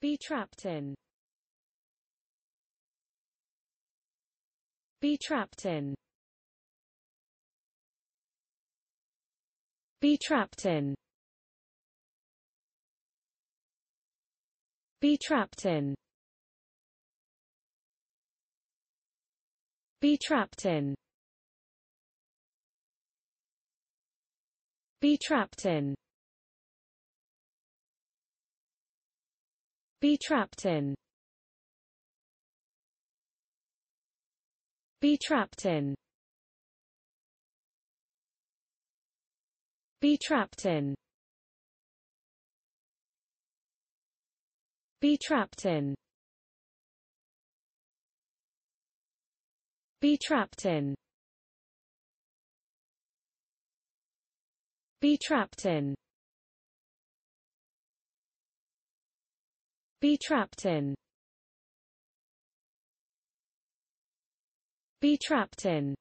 Be trapped in. Be trapped in. Be trapped in. Be trapped in. Be trapped in. Be trapped in. Be trapped in. Be trapped in. Be trapped in. Be trapped in. Be trapped in. Be trapped in. Be trapped in. Be trapped in.